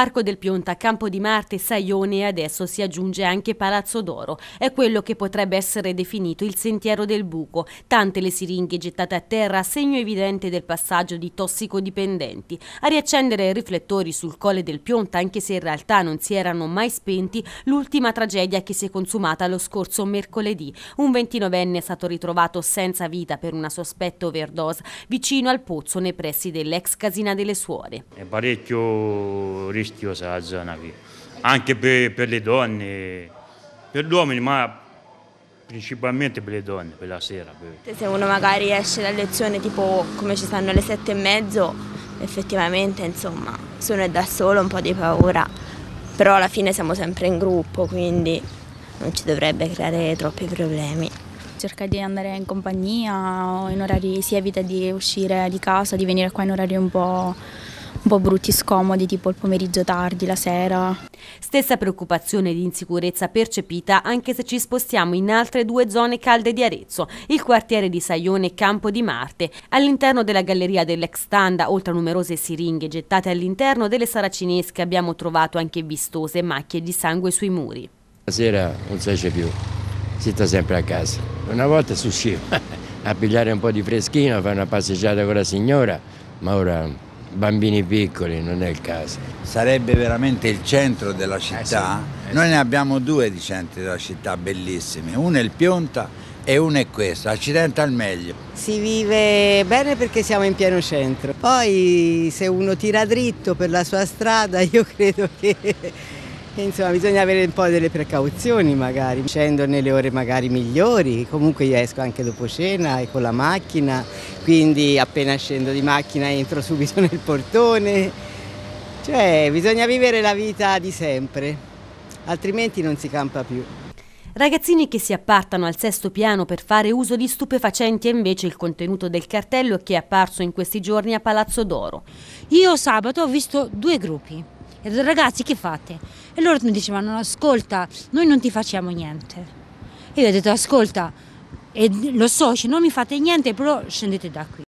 Parco del Pionta, Campo di Marte, Saione e adesso si aggiunge anche Palazzo d'Oro. È quello che potrebbe essere definito il sentiero del buco, tante le siringhe gettate a terra, segno evidente del passaggio di tossicodipendenti. A riaccendere i riflettori sul colle del Pionta, anche se in realtà non si erano mai spenti, l'ultima tragedia che si è consumata lo scorso mercoledì. Un 29enne è stato ritrovato senza vita per una sospetta overdose vicino al pozzo nei pressi dell'ex casina delle suore. È parecchio rischioso rischiosa la zona qui, anche per, per le donne, per gli uomini, ma principalmente per le donne, per la sera. Per... Se uno magari esce da lezione tipo come ci stanno le sette e mezzo, effettivamente insomma, se uno è da solo un po' di paura, però alla fine siamo sempre in gruppo, quindi non ci dovrebbe creare troppi problemi. Cerca di andare in compagnia in orari, si evita di uscire di casa, di venire qua in orari un po' un po' brutti scomodi tipo il pomeriggio tardi, la sera. Stessa preoccupazione di insicurezza percepita anche se ci spostiamo in altre due zone calde di Arezzo, il quartiere di Saione e Campo di Marte. All'interno della galleria dell'ex tanda, oltre a numerose siringhe gettate all'interno delle saracinesche, abbiamo trovato anche vistose macchie di sangue sui muri. La sera non si esce più, si sta sempre a casa. Una volta si usciva a pigliare un po' di freschino, a fare una passeggiata con la signora, ma ora bambini piccoli, non è il caso. Sarebbe veramente il centro della eh città. Eh sì, eh Noi ne abbiamo due di centri della città bellissimi, uno è il Pionta e uno è questo, accidente al meglio. Si vive bene perché siamo in pieno centro. Poi se uno tira dritto per la sua strada io credo che Insomma, bisogna avere un po' delle precauzioni magari, scendo nelle ore magari migliori, comunque io esco anche dopo cena e con la macchina, quindi appena scendo di macchina entro subito nel portone. Cioè, bisogna vivere la vita di sempre, altrimenti non si campa più. Ragazzini che si appartano al sesto piano per fare uso di stupefacenti è invece il contenuto del cartello che è apparso in questi giorni a Palazzo d'Oro. Io sabato ho visto due gruppi, e ho detto ragazzi che fate? E loro mi dicevano ascolta, noi non ti facciamo niente. E io ho detto ascolta, lo so, se cioè, non mi fate niente però scendete da qui.